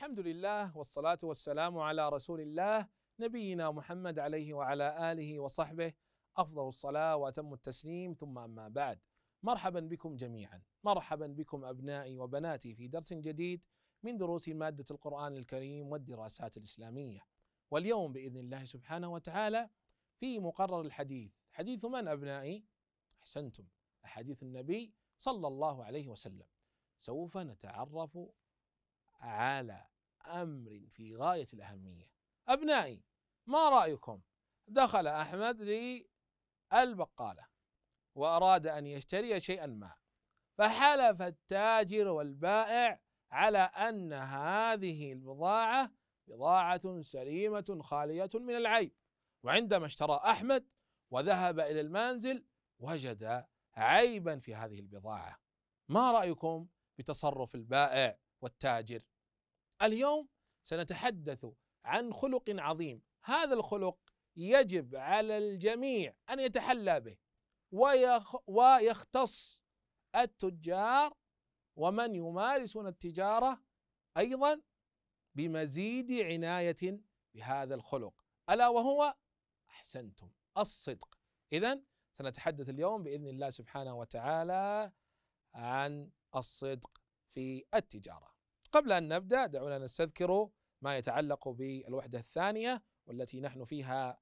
الحمد لله والصلاة والسلام على رسول الله نبينا محمد عليه وعلى آله وصحبه أفضل الصلاة وأتم التسليم ثم أما بعد مرحبا بكم جميعا مرحبا بكم أبنائي وبناتي في درس جديد من دروس مادة القرآن الكريم والدراسات الإسلامية واليوم بإذن الله سبحانه وتعالى في مقرر الحديث حديث من أبنائي؟ أحسنتم أحاديث النبي صلى الله عليه وسلم سوف نتعرف على امر في غايه الاهميه ابنائي ما رايكم دخل احمد للبقاله واراد ان يشتري شيئا ما فحلف التاجر والبائع على ان هذه البضاعه بضاعه سليمه خاليه من العيب وعندما اشترى احمد وذهب الى المنزل وجد عيبا في هذه البضاعه ما رايكم بتصرف البائع والتاجر اليوم سنتحدث عن خلق عظيم هذا الخلق يجب على الجميع أن يتحلى به ويختص التجار ومن يمارسون التجارة أيضا بمزيد عناية بهذا الخلق ألا وهو أحسنتم الصدق إذا سنتحدث اليوم بإذن الله سبحانه وتعالى عن الصدق في التجارة قبل أن نبدأ دعونا نستذكر ما يتعلق بالوحدة الثانية والتي نحن فيها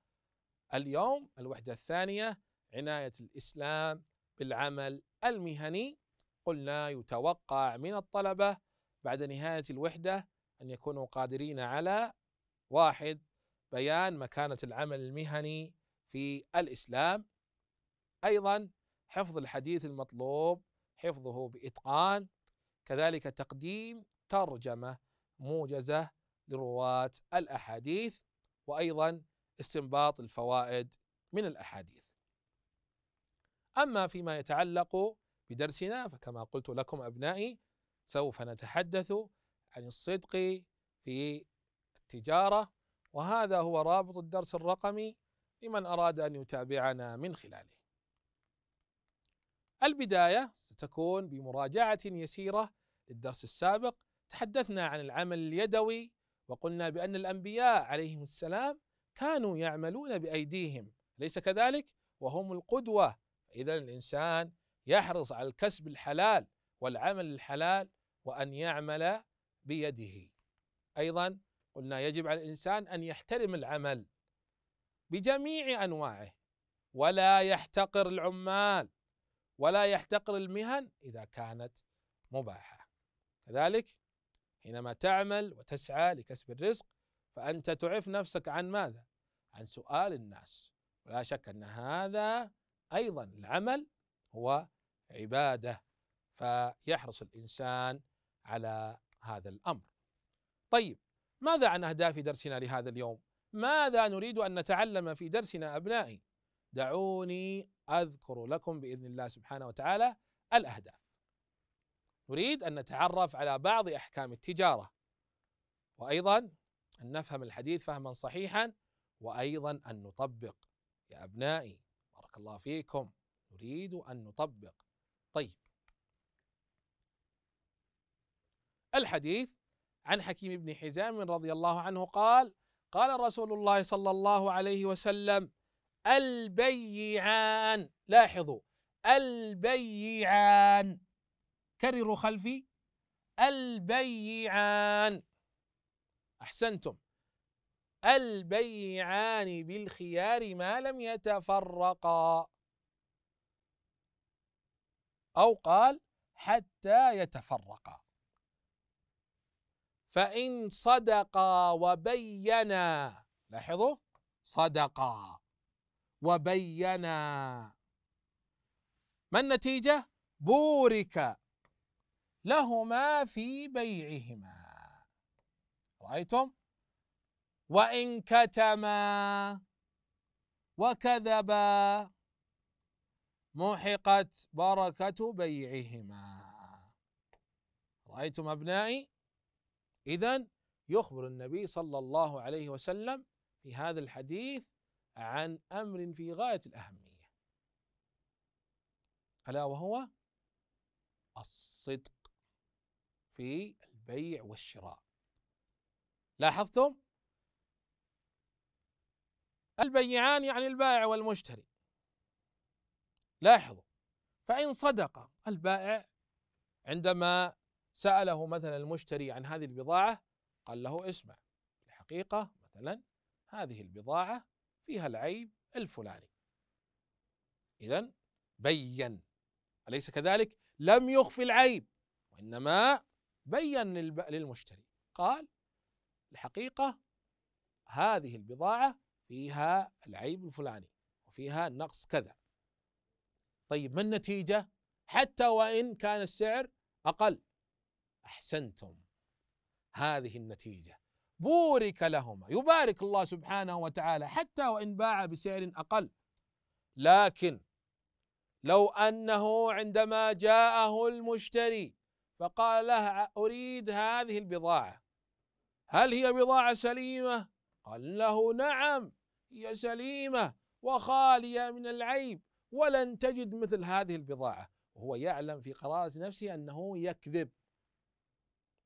اليوم الوحدة الثانية عناية الإسلام بالعمل المهني قلنا يتوقع من الطلبة بعد نهاية الوحدة أن يكونوا قادرين على واحد بيان مكانة العمل المهني في الإسلام أيضا حفظ الحديث المطلوب حفظه بإتقان كذلك تقديم ترجمة موجزة لرواة الأحاديث وأيضا استنباط الفوائد من الأحاديث أما فيما يتعلق بدرسنا فكما قلت لكم أبنائي سوف نتحدث عن الصدق في التجارة وهذا هو رابط الدرس الرقمي لمن أراد أن يتابعنا من خلاله البداية ستكون بمراجعة يسيرة للدرس السابق تحدثنا عن العمل اليدوي وقلنا بأن الأنبياء عليهم السلام كانوا يعملون بأيديهم ليس كذلك وهم القدوة إذا الإنسان يحرص على الكسب الحلال والعمل الحلال وأن يعمل بيده أيضا قلنا يجب على الإنسان أن يحترم العمل بجميع أنواعه ولا يحتقر العمال ولا يحتقر المهن إذا كانت مباحة كذلك حينما تعمل وتسعى لكسب الرزق فأنت تعف نفسك عن ماذا؟ عن سؤال الناس ولا شك أن هذا أيضا العمل هو عبادة فيحرص الإنسان على هذا الأمر طيب ماذا عن أهداف درسنا لهذا اليوم؟ ماذا نريد أن نتعلم في درسنا أبنائي؟ دعوني أذكر لكم بإذن الله سبحانه وتعالى الأهداف نريد أن نتعرف على بعض أحكام التجارة وأيضا أن نفهم الحديث فهما صحيحا وأيضا أن نطبق يا أبنائي بارك الله فيكم نريد أن نطبق طيب الحديث عن حكيم بن حزام رضي الله عنه قال قال رسول الله صلى الله عليه وسلم البيعان لاحظوا البيعان كرروا خلفي البيعان أحسنتم البيعان بالخيار ما لم يتفرقا أو قال حتى يتفرقا فإن صدقا وبينا لاحظوا صدقا وبينا ما النتيجة؟ بورك لهما في بيعهما رأيتم وإن كتما وكذبا محقت بركة بيعهما رأيتم أبنائي إذا يخبر النبي صلى الله عليه وسلم في هذا الحديث عن أمر في غاية الأهمية ألا وهو الصدق في البيع والشراء لاحظتم البيعان يعني البائع والمشتري لاحظوا فإن صدق البائع عندما سأله مثلا المشتري عن هذه البضاعة قال له اسمع الحقيقة مثلا هذه البضاعة فيها العيب الفلاني إذا بين أليس كذلك لم يخفي العيب وإنما بين للمشتري قال الحقيقة هذه البضاعة فيها العيب الفلاني وفيها نقص كذا طيب ما النتيجة حتى وإن كان السعر أقل أحسنتم هذه النتيجة بورك لهما يبارك الله سبحانه وتعالى حتى وإن باع بسعر أقل لكن لو أنه عندما جاءه المشتري فقال لها أريد هذه البضاعة هل هي بضاعة سليمة؟ قال له نعم هي سليمة وخالية من العيب ولن تجد مثل هذه البضاعة وهو يعلم في قرارة نفسه أنه يكذب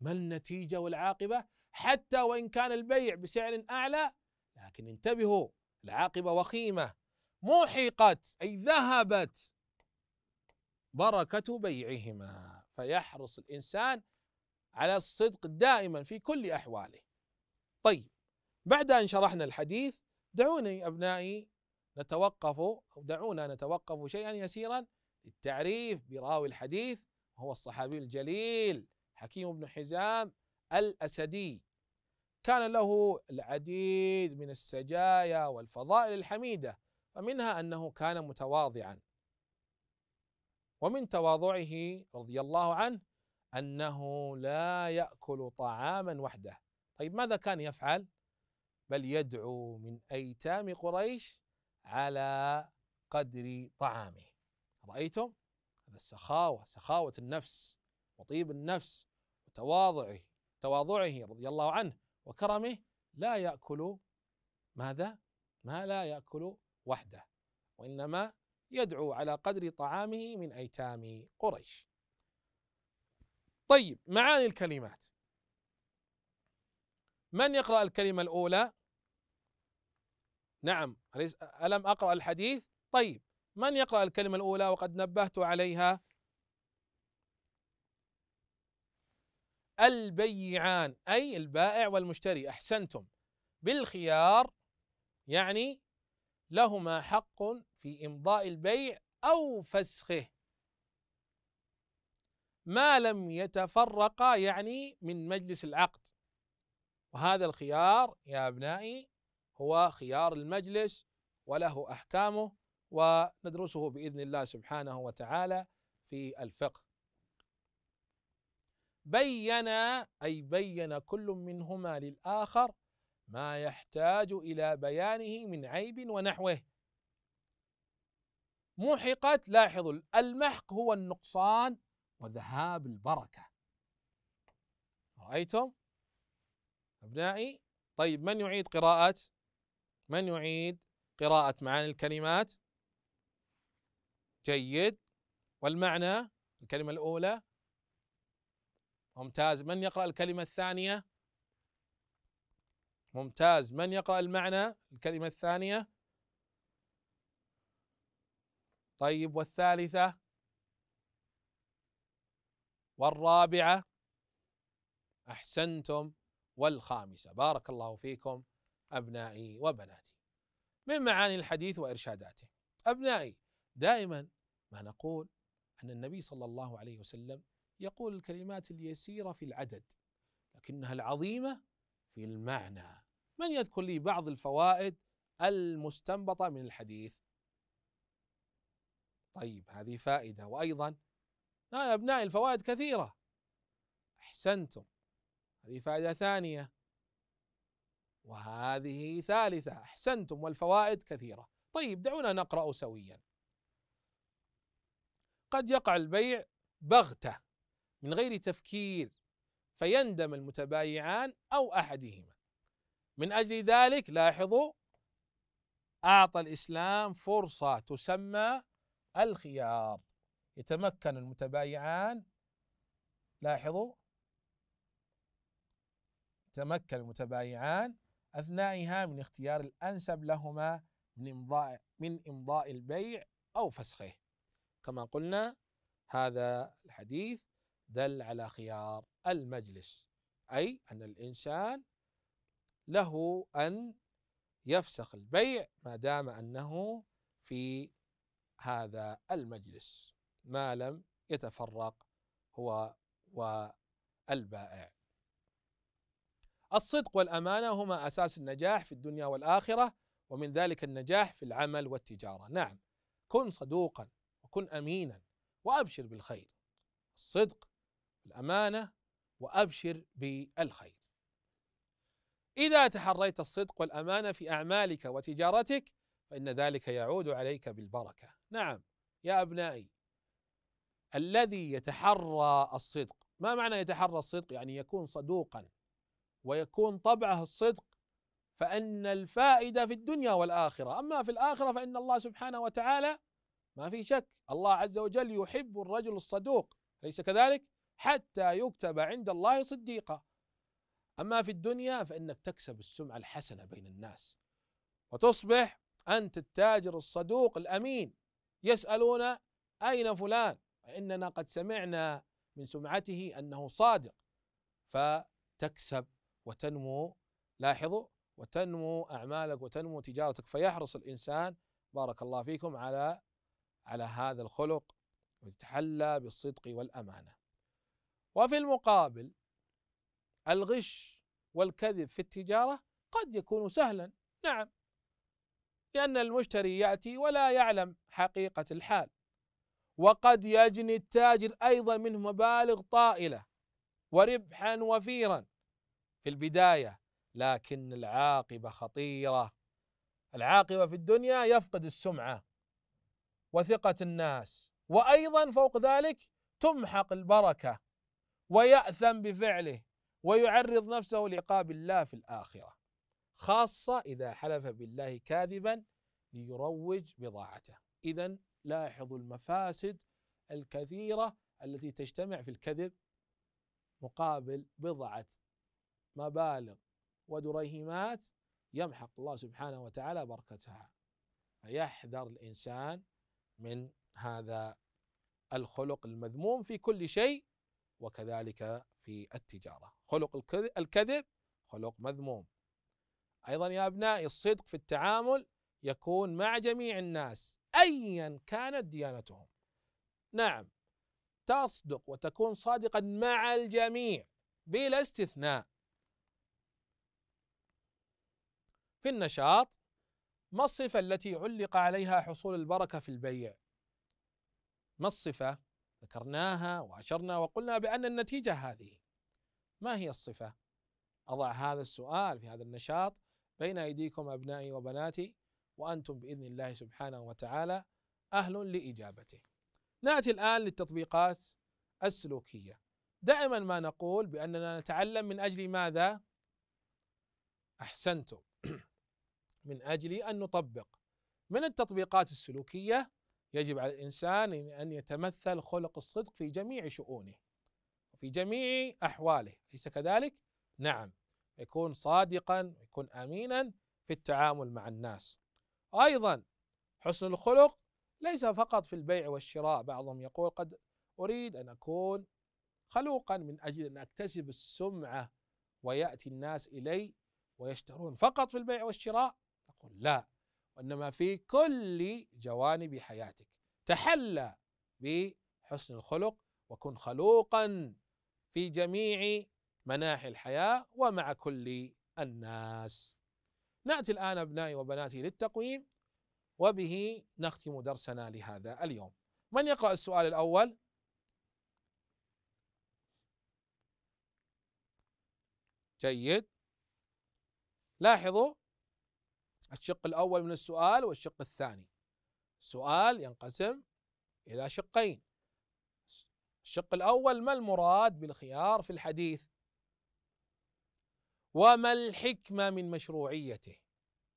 ما النتيجة والعاقبة؟ حتى وإن كان البيع بسعر أعلى لكن انتبهوا العاقبة وخيمة محقت أي ذهبت بركة بيعهما فيحرص الإنسان على الصدق دائما في كل أحواله طيب بعد أن شرحنا الحديث دعوني أبنائي نتوقف أو دعونا نتوقف شيئا يسيرا للتعريف براوي الحديث هو الصحابي الجليل حكيم بن حزام الأسدي كان له العديد من السجايا والفضائل الحميدة فمنها أنه كان متواضعا ومن تواضعه رضي الله عنه انه لا ياكل طعاما وحده طيب ماذا كان يفعل بل يدعو من ايتام قريش على قدر طعامه رايتم هذا السخاوه سخاوه النفس وطيب النفس وتواضعه تواضعه رضي الله عنه وكرمه لا ياكل ماذا ما لا ياكل وحده وانما يدعو على قدر طعامه من ايتام قريش. طيب معاني الكلمات من يقرأ الكلمة الأولى؟ نعم ألم أقرأ الحديث؟ طيب من يقرأ الكلمة الأولى وقد نبهت عليها؟ البيعان أي البائع والمشتري أحسنتم بالخيار يعني لهما حق في إمضاء البيع أو فسخه ما لم يتفرقا يعني من مجلس العقد وهذا الخيار يا أبنائي هو خيار المجلس وله أحكامه وندرسه بإذن الله سبحانه وتعالى في الفقه بين أي بين كل منهما للآخر ما يحتاج إلى بيانه من عيب ونحوه محقت لاحظوا المحق هو النقصان وذهاب البركة رأيتم أبنائي طيب من يعيد قراءة من يعيد قراءة معاني الكلمات جيد والمعنى الكلمة الأولى ممتاز من يقرأ الكلمة الثانية ممتاز من يقرأ المعنى الكلمة الثانية طيب والثالثة والرابعة أحسنتم والخامسة بارك الله فيكم أبنائي وبناتي من معاني الحديث وإرشاداته أبنائي دائما ما نقول أن النبي صلى الله عليه وسلم يقول الكلمات اليسيرة في العدد لكنها العظيمة في المعنى من يذكر لي بعض الفوائد المستنبطة من الحديث طيب هذه فائدة وأيضا يا أبنائي الفوائد كثيرة أحسنتم هذه فائدة ثانية وهذه ثالثة أحسنتم والفوائد كثيرة طيب دعونا نقرأ سويا قد يقع البيع بغتة من غير تفكير فيندم المتبايعان أو أحدهما من أجل ذلك لاحظوا أعطى الإسلام فرصة تسمى الخيار يتمكن المتبايعان لاحظوا تمكن المتبايعان أثنائها من اختيار الأنسب لهما من إمضاء من إمضاء البيع أو فسخه كما قلنا هذا الحديث دل على خيار المجلس أي أن الإنسان له أن يفسخ البيع ما دام أنه في هذا المجلس ما لم يتفرق هو والبائع الصدق والامانه هما اساس النجاح في الدنيا والاخره ومن ذلك النجاح في العمل والتجاره نعم كن صدوقا وكن امينا وابشر بالخير الصدق الامانه وابشر بالخير اذا تحريت الصدق والامانه في اعمالك وتجارتك فان ذلك يعود عليك بالبركه نعم يا أبنائي الذي يتحرى الصدق ما معنى يتحرى الصدق يعني يكون صدوقا ويكون طبعه الصدق فان الفائده في الدنيا والاخره اما في الاخره فان الله سبحانه وتعالى ما في شك الله عز وجل يحب الرجل الصدوق اليس كذلك حتى يكتب عند الله صديقا اما في الدنيا فانك تكسب السمعه الحسنه بين الناس وتصبح انت التاجر الصدوق الامين يسألون أين فلان فإننا قد سمعنا من سمعته أنه صادق فتكسب وتنمو لاحظوا وتنمو أعمالك وتنمو تجارتك فيحرص الإنسان بارك الله فيكم على على هذا الخلق ويتحلى بالصدق والأمانة وفي المقابل الغش والكذب في التجارة قد يكون سهلا نعم لأن المشتري يأتي ولا يعلم حقيقة الحال وقد يجني التاجر أيضا منه مبالغ طائلة وربحا وفيرا في البداية لكن العاقبة خطيرة العاقبة في الدنيا يفقد السمعة وثقة الناس وأيضا فوق ذلك تمحق البركة ويأثم بفعله ويعرض نفسه لعقاب الله في الآخرة خاصة إذا حلف بالله كاذبا ليروج بضاعته إذا لاحظوا المفاسد الكثيرة التي تجتمع في الكذب مقابل بضعة مبالغ ودريهمات يمحق الله سبحانه وتعالى بركتها فيحذر الإنسان من هذا الخلق المذموم في كل شيء وكذلك في التجارة خلق الكذب خلق مذموم ايضا يا ابنائي الصدق في التعامل يكون مع جميع الناس ايا كانت ديانتهم نعم تصدق وتكون صادقا مع الجميع بلا استثناء في النشاط ما الصفة التي علق عليها حصول البركة في البيع؟ ما الصفة؟ ذكرناها وأشرنا وقلنا بأن النتيجة هذه ما هي الصفة؟ أضع هذا السؤال في هذا النشاط بين أيديكم أبنائي وبناتي وأنتم بإذن الله سبحانه وتعالى أهل لإجابته نأتي الآن للتطبيقات السلوكية دائما ما نقول بأننا نتعلم من أجل ماذا؟ أحسنتم من أجل أن نطبق من التطبيقات السلوكية يجب على الإنسان أن يتمثل خلق الصدق في جميع شؤونه وفي جميع أحواله أليس كذلك؟ نعم يكون صادقا ويكون امينا في التعامل مع الناس ايضا حسن الخلق ليس فقط في البيع والشراء بعضهم يقول قد اريد ان اكون خلوقا من اجل ان اكتسب السمعه وياتي الناس الي ويشترون فقط في البيع والشراء اقول لا وانما في كل جوانب حياتك تحلى بحسن الخلق وكن خلوقا في جميع مناحي الحياة ومع كل الناس نأتي الآن أبنائي وبناتي للتقويم وبه نختم درسنا لهذا اليوم من يقرأ السؤال الأول؟ جيد لاحظوا الشق الأول من السؤال والشق الثاني السؤال ينقسم إلى شقين الشق الأول ما المراد بالخيار في الحديث وما الحكمة من مشروعيته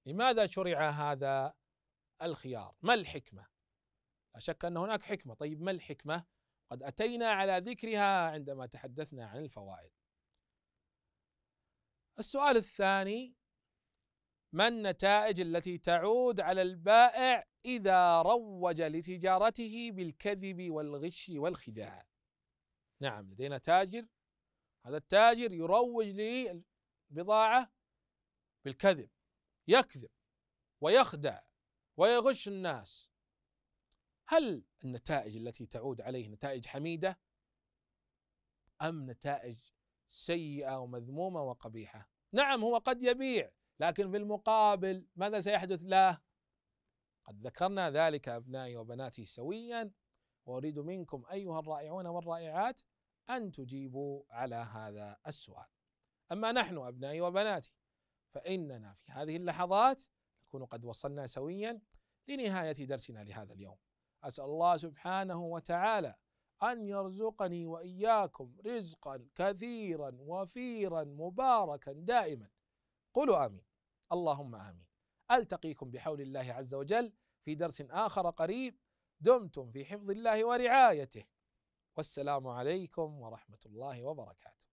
لماذا شرع هذا الخيار ما الحكمة لا شك أن هناك حكمة طيب ما الحكمة قد أتينا على ذكرها عندما تحدثنا عن الفوائد السؤال الثاني ما النتائج التي تعود على البائع إذا روج لتجارته بالكذب والغش والخداع نعم لدينا تاجر هذا التاجر يروج بضاعة بالكذب يكذب ويخدع ويغش الناس هل النتائج التي تعود عليه نتائج حميدة أم نتائج سيئة ومذمومة وقبيحة نعم هو قد يبيع لكن في المقابل ماذا سيحدث له قد ذكرنا ذلك أبنائي وبناتي سويا وأريد منكم أيها الرائعون والرائعات أن تجيبوا على هذا السؤال أما نحن أبنائي وبناتي فإننا في هذه اللحظات نكون قد وصلنا سويا لنهاية درسنا لهذا اليوم أسأل الله سبحانه وتعالى أن يرزقني وإياكم رزقا كثيرا وفيرا مباركا دائما قولوا آمين اللهم آمين ألتقيكم بحول الله عز وجل في درس آخر قريب دمتم في حفظ الله ورعايته والسلام عليكم ورحمة الله وبركاته